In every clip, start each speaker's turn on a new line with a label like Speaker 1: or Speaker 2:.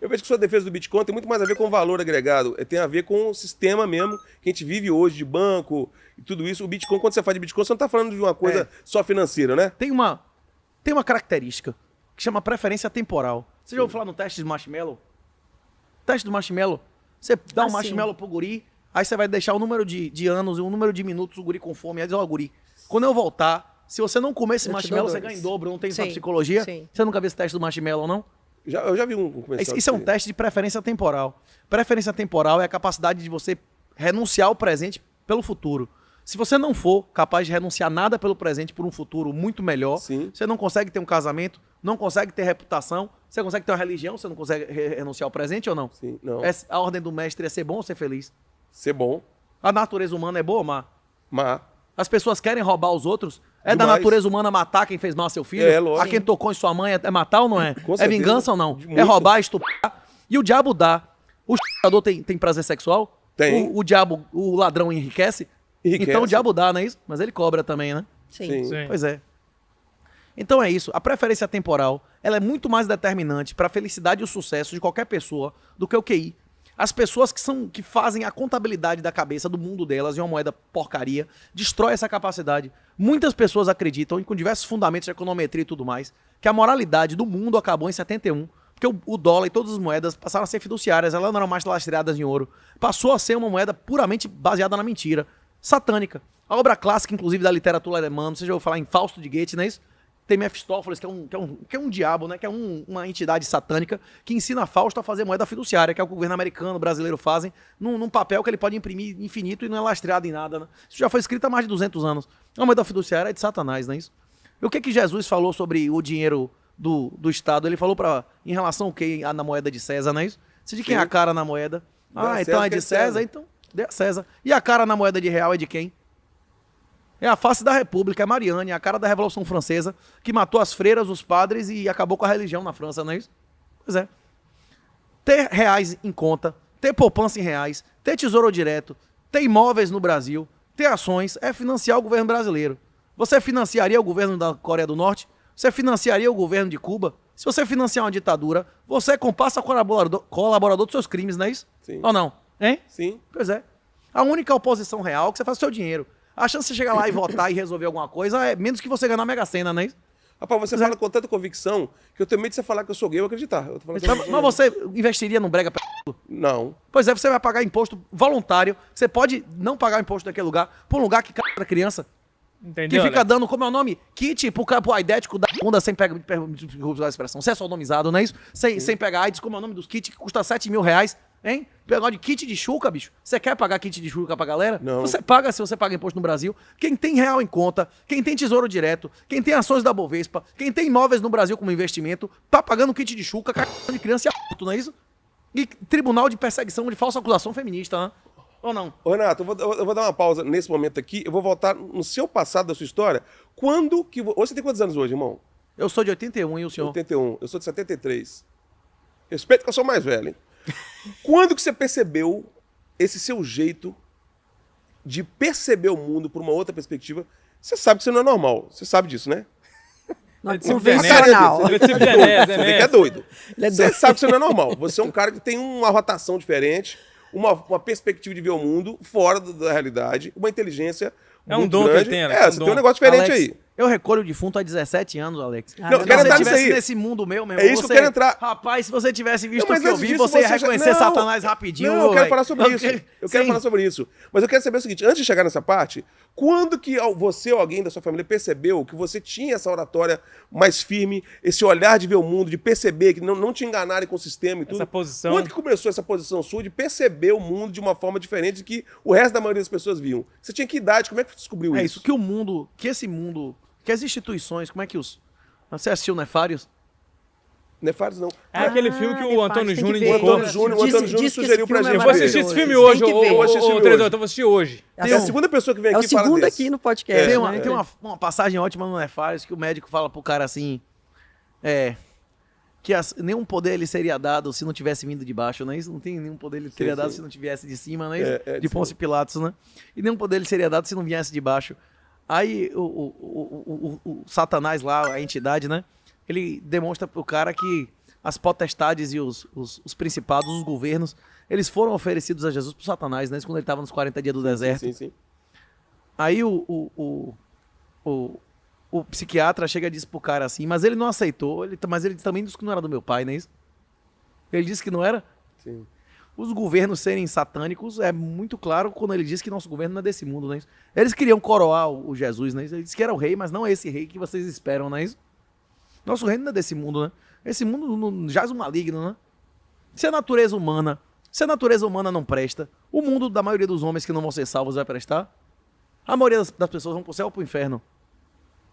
Speaker 1: Eu vejo que sua defesa do Bitcoin tem muito mais a ver com valor agregado, eh, tem a ver com o sistema mesmo que a gente vive hoje de banco e tudo isso. O Bitcoin, quando você fala de Bitcoin, você não está falando de uma coisa é. só financeira, né? Tem uma, tem uma característica que chama preferência temporal.
Speaker 2: Você já ouviu falar no teste de marshmallow? Teste do marshmallow. Você dá ah, um marshmallow sim. pro guri, aí você vai deixar o número de, de anos e o número de minutos o guri com fome. Aí diz, ó, oh, guri, quando eu voltar, se você não comer esse eu marshmallow, você ganha em dobro, não tem sim, essa psicologia. Sim. Você nunca viu esse teste do marshmallow, não? Já, eu já vi um comercial. Isso é um teste de preferência temporal. Preferência temporal é a capacidade de você renunciar ao presente pelo futuro. Se você não for capaz de renunciar nada pelo presente por um futuro muito melhor, Sim. você não consegue ter um casamento, não consegue ter reputação, você consegue ter uma religião, você não consegue renunciar ao presente ou não? Sim, não. a ordem do mestre é ser bom ou ser feliz? Ser bom. A natureza humana é boa ou má? Má. As pessoas querem roubar os outros. É Demais. da natureza humana matar quem fez mal a seu filho? É, lógico. A quem tocou em sua mãe é matar ou não é? Com é vingança ou não? É muito. É roubar, estupar? E o diabo dá. O estuprador tem, tem prazer sexual? Tem. O, o diabo, o ladrão enriquece? enriquece? Então o diabo dá, não é isso? Mas ele cobra também, né? Sim. Sim. Sim. Pois é. Então é isso. A preferência temporal ela é muito mais determinante para a felicidade e o sucesso de qualquer pessoa do que o QI. As pessoas que são que fazem a contabilidade da cabeça do mundo delas em uma moeda porcaria, destrói essa capacidade. Muitas pessoas acreditam, e com diversos fundamentos de econometria e tudo mais, que a moralidade do mundo acabou em 71, porque o, o dólar e todas as moedas passaram a ser fiduciárias, elas não eram mais lastreadas em ouro. Passou a ser uma moeda puramente baseada na mentira, satânica. A obra clássica, inclusive, da literatura alemã, não sei se eu vou falar em Fausto de Goethe, não é isso? Tem Mephistófeles, que é um, que é um, que é um diabo, né? Que é um, uma entidade satânica que ensina a Fausto a fazer moeda fiduciária, que é o que o governo americano, brasileiro fazem, num, num papel que ele pode imprimir infinito e não é lastreado em nada, né? Isso já foi escrito há mais de 200 anos. É a moeda fiduciária é de Satanás, não é isso? E o que que Jesus falou sobre o dinheiro do, do Estado? Ele falou para em relação ao que na moeda de César, não é isso? Se de quem é a cara na moeda? Ah, então é, é de César, então de César. E a cara na moeda de real é de quem? É a face da República, é Mariane, é a cara da Revolução Francesa, que matou as freiras, os padres e acabou com a religião na França, não é isso? Pois é. Ter reais em conta, ter poupança em reais, ter tesouro direto, ter imóveis no Brasil, ter ações, é financiar o governo brasileiro. Você financiaria o governo da Coreia do Norte? Você financiaria o governo de Cuba? Se você financiar uma ditadura, você é compassa colaborador, colaborador dos seus crimes, não é isso? Sim. Ou não? Hein? Sim. Pois é. A única oposição real é que você faz o seu dinheiro. A chance de você chegar lá e votar e resolver alguma coisa é menos que você ganhar a Mega Sena, não é isso? Rapaz, você é fala com tanta convicção que eu tenho medo de você falar que eu sou gay eu acreditar. Eu mas, mas, mas, você investiria num brega p... Não. Pois é, você vai pagar imposto voluntário. Você pode não pagar imposto daquele lugar por um lugar que c... da criança.
Speaker 1: Entendeu, que fica né?
Speaker 2: dando, como é o nome? Kit pro, pro aidético da bunda sem pegar. Desculpa a expressão, você é sodomizado, não é isso? Sem, sem pegar AIDS, como é o nome dos kits que custa 7 mil reais. Hein? Negócio de kit de chuca, bicho. Você quer pagar kit de chuca pra galera? Não. Você paga se você paga imposto no Brasil. Quem tem real em conta, quem tem tesouro direto, quem tem ações da Bovespa, quem tem imóveis no Brasil como investimento, tá pagando kit de chuca, cagando de criança e a... não é isso? E tribunal de perseguição de falsa acusação feminista, né?
Speaker 1: Ou não? Ô, Renato, eu vou, eu vou, dar uma pausa nesse momento aqui. Eu vou voltar no seu passado, da sua história. Quando que. Você tem quantos anos hoje, irmão? Eu sou de 81, e o senhor? 81. Eu sou de 73. Respeito que eu sou mais velho, hein? Quando que você percebeu esse seu jeito de perceber o mundo por uma outra perspectiva? Você sabe que isso não é normal. Você sabe disso, né? Não, é convencional. Você é, é, é doido. é doido. Você sabe que isso não é normal. Você é um cara que tem uma rotação diferente, uma, uma perspectiva de ver o mundo fora da realidade, uma inteligência. É um dom grande. que eu tenho, né? É, é um você dom. tem um negócio diferente Alex, aí. Eu
Speaker 2: recolho o defunto há 17 anos, Alex. Ah, não, eu quero entrar nisso nesse mundo meu mesmo. É isso você, que eu quero entrar. Rapaz,
Speaker 1: se você tivesse visto não, o que eu vi, disso, você ia reconhecer já... Satanás rapidinho. Não, eu quero véio. falar sobre isso. Eu Sim. quero falar sobre isso. Mas eu quero saber o seguinte, antes de chegar nessa parte, quando que você ou alguém da sua família percebeu que você tinha essa oratória mais firme, esse olhar de ver o mundo, de perceber que não, não te enganarem com o sistema e tudo? Essa posição. Quando que começou essa posição sua de perceber o mundo de uma forma diferente que o resto da maioria das pessoas viam? Você tinha que idade? Como é que você descobriu é isso? É isso, que o mundo, que esse mundo que as instituições, como é que os. Ah, você assistiu Nefários? Nefários não. É ah, aquele filme que o ah, Antônio Júnior indicou. O Antônio Júnior, o Antônio Júnior sugeriu é pra gente. eu vou assistir esse filme hoje, ô Trezor, então
Speaker 2: vou assistir hoje. Tem é a segunda pessoa que vem é aqui É o segundo aqui desse. no podcast. É, tem, uma, né? tem uma, uma, passagem ótima no Nefários que o médico fala pro cara assim, é, que as, nenhum poder ele seria dado se não tivesse vindo de baixo, não é isso? Não tem nenhum poder ele seria sim, dado sim. se não tivesse de cima, não né? é isso? É, de Ponce Pilatos, né? E nenhum poder ele seria dado se não viesse de baixo. Aí o, o, o, o, Satanás lá, a entidade, né? Ele demonstra pro cara que as potestades e os, os, os principados, os governos, eles foram oferecidos a Jesus pro Satanás, né? quando ele estava nos 40 dias do deserto. Sim, sim. Aí o, o, o, o, psiquiatra chega e diz pro cara assim, mas ele não aceitou, ele, mas ele também disse que não era do meu pai, não é isso? Ele disse que não era? Sim os governos serem satânicos é muito claro quando ele diz que nosso governo não é desse mundo, não é isso? Eles queriam coroar o Jesus, né? Eles que era o rei, mas não é esse rei que vocês esperam, não é isso? Nosso reino não é desse mundo, né? Esse mundo jaz o maligno, né? Se a natureza humana, se a natureza humana não presta, o mundo da maioria dos homens que não vão ser salvos vai prestar? A maioria das, das pessoas vão pro céu ou pro inferno?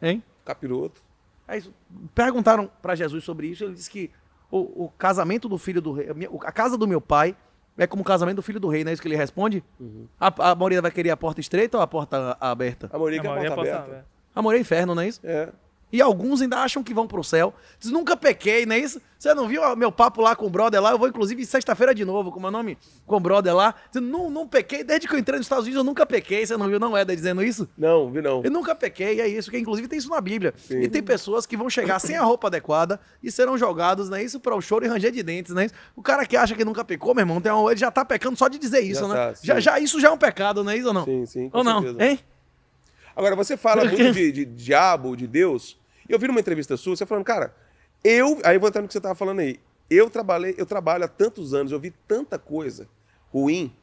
Speaker 2: Hein? Capiroto. é isso perguntaram para Jesus sobre isso, ele disse que o, o casamento do filho do rei, a casa do meu pai é como o casamento do filho do rei, não né? é isso que ele responde? Uhum. A, a vai querer a porta estreita ou a porta aberta? A Maurita quer a, é é a porta aberta. aberta. A Maurita é inferno, não é isso? É. E alguns ainda acham que vão pro céu. Diz, nunca pequei, não é isso? Você não viu meu papo lá com o brother lá? Eu vou, inclusive, sexta-feira de novo, com é o meu nome, com o brother lá. Diz, não, não pequei. Desde que eu entrei nos Estados Unidos, eu nunca pequei. Você não viu, não, Éder, dizendo isso? Não, vi não. Eu nunca pequei, é isso. que Inclusive, tem isso na Bíblia. Sim. E tem pessoas que vão chegar sem a roupa adequada e serão jogados, não é isso? Para o choro e ranger de dentes, não é isso? O cara que acha que nunca pecou, meu irmão, tem um ele já tá pecando só de dizer isso, já né? Tá, já, já, isso já é um
Speaker 1: pecado, não é isso ou não? Sim, sim. ou certeza. não? Hein? Agora, você fala muito de, de diabo, de Deus. Eu vi numa entrevista sua, você falando, cara, eu. Aí eu vou entrar no que você estava falando aí. Eu trabalhei, eu trabalho há tantos anos, eu vi tanta coisa ruim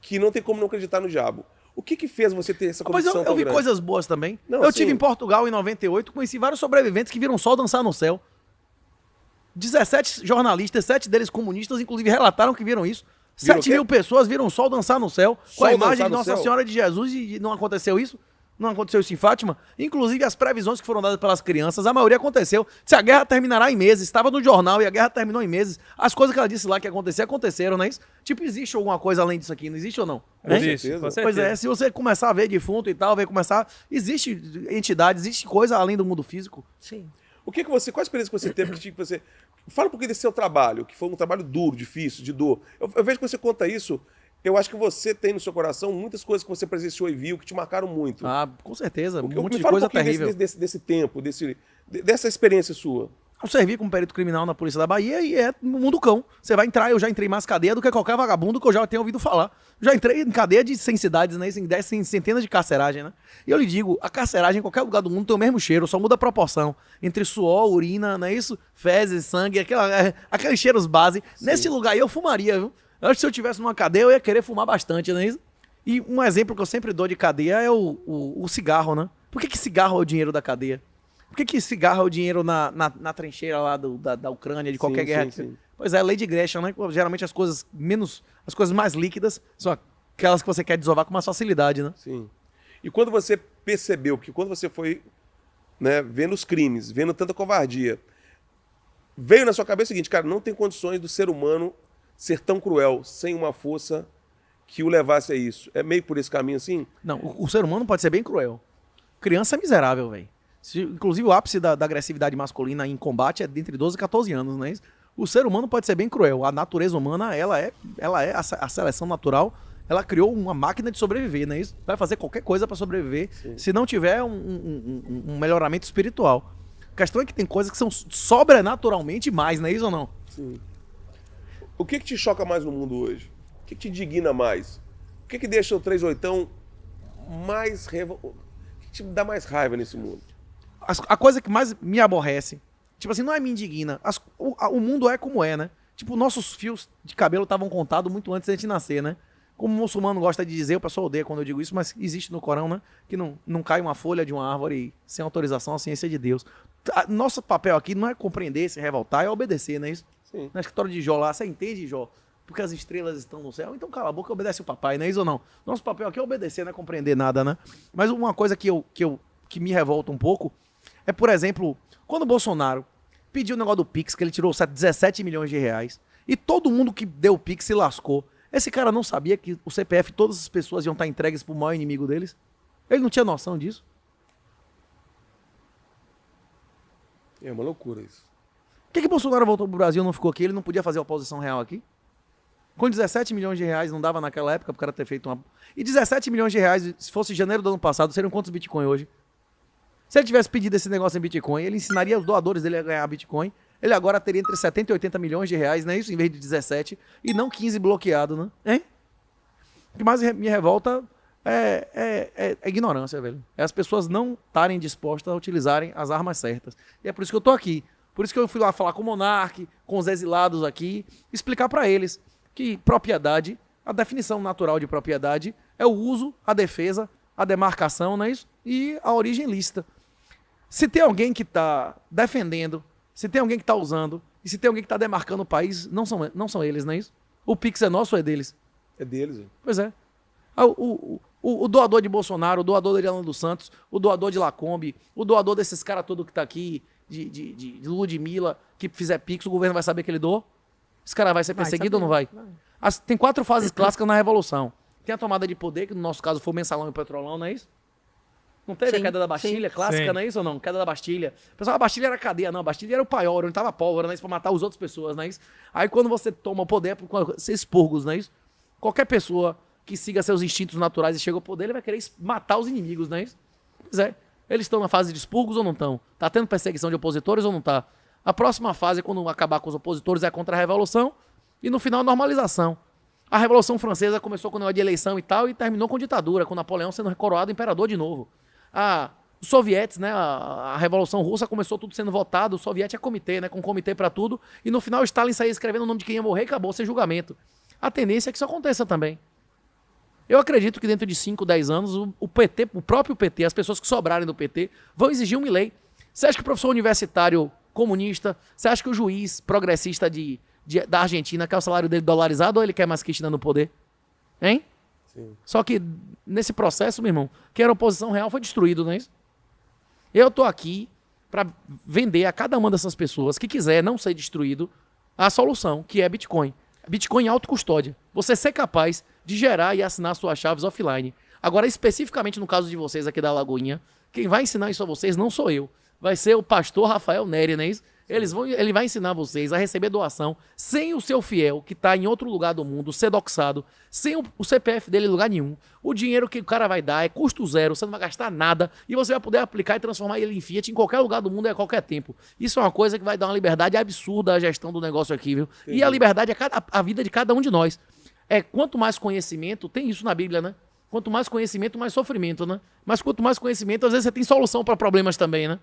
Speaker 1: que não tem como não acreditar no diabo. O que que fez você ter essa condição? Ah, mas eu, eu vi grande? coisas
Speaker 2: boas também. Não, eu assim... tive em Portugal em 98, conheci vários sobreviventes que viram sol dançar no céu. 17 jornalistas, 7 deles comunistas, inclusive relataram que viram isso. Viram 7 mil pessoas viram sol dançar no céu, sol com a imagem de Nossa no Senhora de Jesus e não aconteceu isso. Não aconteceu isso em Fátima? Inclusive, as previsões que foram dadas pelas crianças, a maioria aconteceu. Se a guerra terminará em meses, estava no jornal e a guerra terminou em meses. As coisas que ela disse lá que acontecer, aconteceram, não é isso? Tipo, existe alguma coisa além disso aqui, não existe ou não? Com existe, com certeza. Pois é, se você começar a ver defunto e tal, vai começar. Existe entidade,
Speaker 1: existe coisa além do mundo físico. Sim. O que, que você. Qual a experiência que você teve que tipo, você. Fala um pouquinho desse seu trabalho, que foi um trabalho duro, difícil, de dor. Eu, eu vejo que você conta isso eu acho que você tem no seu coração muitas coisas que você presenciou e viu que te marcaram muito. Ah, com certeza. Porque, um monte de coisa um terrível. Desse, desse, desse tempo, desse, dessa experiência sua.
Speaker 2: Eu servi como perito criminal na Polícia da Bahia e é no mundo cão. Você vai entrar, eu já entrei mais cadeia do que qualquer vagabundo que eu já tenho ouvido falar. Já entrei em cadeia de 100 cidades, né? Em 10, centenas de carceragem, né? E eu lhe digo, a carceragem em qualquer lugar do mundo tem o mesmo cheiro, só muda a proporção. Entre suor, urina, não é isso? Fezes, sangue, aquela, é, aqueles cheiros base. Sim. Nesse lugar aí eu fumaria, viu? Acho que se eu tivesse numa cadeia, eu ia querer fumar bastante, não é isso? E um exemplo que eu sempre dou de cadeia é o, o, o cigarro, né? Por que, que cigarro é o dinheiro da cadeia? Por que, que cigarro é o dinheiro na, na, na trincheira lá do, da, da Ucrânia, de qualquer sim, guerra? Sim, sim. Pois é, lei de Gresham, né? Geralmente as coisas menos. As coisas mais líquidas são aquelas
Speaker 1: que você quer desovar com mais facilidade, né? Sim. E quando você percebeu que quando você foi né, vendo os crimes, vendo tanta covardia, veio na sua cabeça o seguinte, cara, não tem condições do ser humano ser tão cruel sem uma força que o levasse a isso. É meio por esse caminho assim?
Speaker 2: Não, o, o ser humano pode ser bem cruel. Criança é miserável, velho. Inclusive o ápice da, da, agressividade masculina em combate é entre 12 e 14 anos, não é isso? O ser humano pode ser bem cruel. A natureza humana, ela é, ela é a, a seleção natural ela criou uma máquina de sobreviver, né? Isso vai fazer qualquer coisa para sobreviver Sim. se não tiver um, um, um, um, melhoramento espiritual. A questão é que tem coisas que são sobrenaturalmente mais, não é isso ou não?
Speaker 1: Sim. O que, que te choca mais no mundo hoje? O que, que te indigna mais? O que, que deixa o oitão mais. Revo... O que, que te dá mais raiva nesse mundo? As, a coisa que mais me aborrece, tipo assim, não é me indigna. As, o, a, o, mundo é
Speaker 2: como é, né? Tipo, nossos fios de cabelo estavam contados muito antes da gente nascer, né? Como o muçulmano gosta de dizer, o pessoal odeia quando eu digo isso, mas existe no Corão, né? Que não, não cai uma folha de uma árvore sem autorização, a ciência de Deus. A, nosso papel aqui não é compreender, se revoltar, é obedecer, não é isso? Sim. Na escritório de Jó lá, você entende, Jó? Porque as estrelas estão no céu. Então cala a boca e obedece o papai, não é isso ou não? Nosso papel aqui é obedecer, não é compreender nada, né? Mas uma coisa que eu, que eu que me revolta um pouco é, por exemplo, quando o Bolsonaro pediu o negócio do Pix, que ele tirou 17 milhões de reais, e todo mundo que deu o Pix se lascou. Esse cara não sabia que o CPF, todas as pessoas iam estar entregues pro maior inimigo deles? Ele não tinha noção disso?
Speaker 1: É uma loucura isso.
Speaker 2: Por que, que Bolsonaro voltou pro Brasil e não ficou aqui? Ele não podia fazer a oposição real aqui? Com 17 milhões de reais, não dava naquela época para o cara ter feito uma. E 17 milhões de reais, se fosse janeiro do ano passado, seriam quantos Bitcoin hoje? Se ele tivesse pedido esse negócio em Bitcoin, ele ensinaria os doadores dele a ganhar Bitcoin. Ele agora teria entre 70 e 80 milhões de reais, não é isso? Em vez de 17, e não 15 bloqueado, né? Hein? O que mais me revolta é, é, é, é ignorância, velho. É as pessoas não estarem dispostas a utilizarem as armas certas. E é por isso que eu tô aqui. Por isso que eu fui lá falar com o Monark, com os exilados aqui, explicar para eles que propriedade, a definição natural de propriedade é o uso, a defesa, a demarcação, não é isso? E a origem lícita. Se tem alguém que está defendendo, se tem alguém que está usando, e se tem alguém que está demarcando o país, não são, não são eles, não é isso? O Pix é nosso ou é deles? É deles. Hein? Pois é. Ah, o, o, o, o, doador de Bolsonaro, o doador de Alan dos Santos, o doador de Lacombe, o doador desses caras todo que está aqui, de, de, de, Ludmilla que fizer pix, o governo vai saber que ele dou? Esse cara vai ser perseguido vai, ou não vai? vai. As, tem quatro fases clássicas na Revolução. Tem a tomada de poder, que no nosso caso foi o mensalão e o petrolão, não é isso? Não teve sim, a queda da Bastilha sim. clássica, sim. não é isso ou não? Queda da Bastilha. Pessoal, a Bastilha era cadeia, não. A Bastilha era o paior, onde tava pólvora, não é isso? Pra matar as outras pessoas, não é isso? Aí quando você toma o poder, você é expurgos, não é isso? Qualquer pessoa que siga seus instintos naturais e chega ao poder, ele vai querer matar os inimigos, não é isso? Pois é. Eles estão na fase de expurgos ou não estão? Está tendo perseguição de opositores ou não está? A próxima fase, quando acabar com os opositores, é a contra-revolução e no final a normalização. A Revolução Francesa começou com o negócio de eleição e tal e terminou com ditadura, com Napoleão sendo coroado imperador de novo. A os sovietes, né, a, a, Revolução Russa começou tudo sendo votado, o Soviet é comitê, né, com comitê para tudo, e no final Stalin saía escrevendo o nome de quem ia morrer e acabou sem julgamento. A tendência é que isso aconteça também. Eu acredito que dentro de 5, 10 anos, o, o, PT, o próprio PT, as pessoas que sobrarem do PT, vão exigir uma lei. Você acha que o professor universitário comunista, você acha que o juiz progressista de, de da Argentina quer o salário dele dolarizado ou ele quer mais Cristina no poder? Hein? Sim. Só que nesse processo, meu irmão, quem era oposição real foi destruído, não é isso? Eu tô aqui para vender a cada uma dessas pessoas que quiser não ser destruído a solução, que é Bitcoin. Bitcoin em autocustódia. Você ser capaz de gerar e assinar suas chaves offline. Agora, especificamente no caso de vocês aqui da Lagoinha, quem vai ensinar isso a vocês não sou eu. Vai ser o pastor Rafael Neri, não é isso? Eles vão, ele vai ensinar vocês a receber doação sem o seu fiel, que está em outro lugar do mundo, sedoxado, sem o, o, CPF dele em lugar nenhum. O dinheiro que o cara vai dar é custo zero, você não vai gastar nada e você vai poder aplicar e transformar ele em Fiat em qualquer lugar do mundo e a qualquer tempo. Isso é uma coisa que vai dar uma liberdade absurda à gestão do negócio aqui, viu? E a liberdade é cada, a vida de cada um de nós. É quanto mais conhecimento, tem isso na Bíblia, né? Quanto mais conhecimento, mais sofrimento, né? Mas quanto mais conhecimento, às vezes você tem solução para problemas também, né?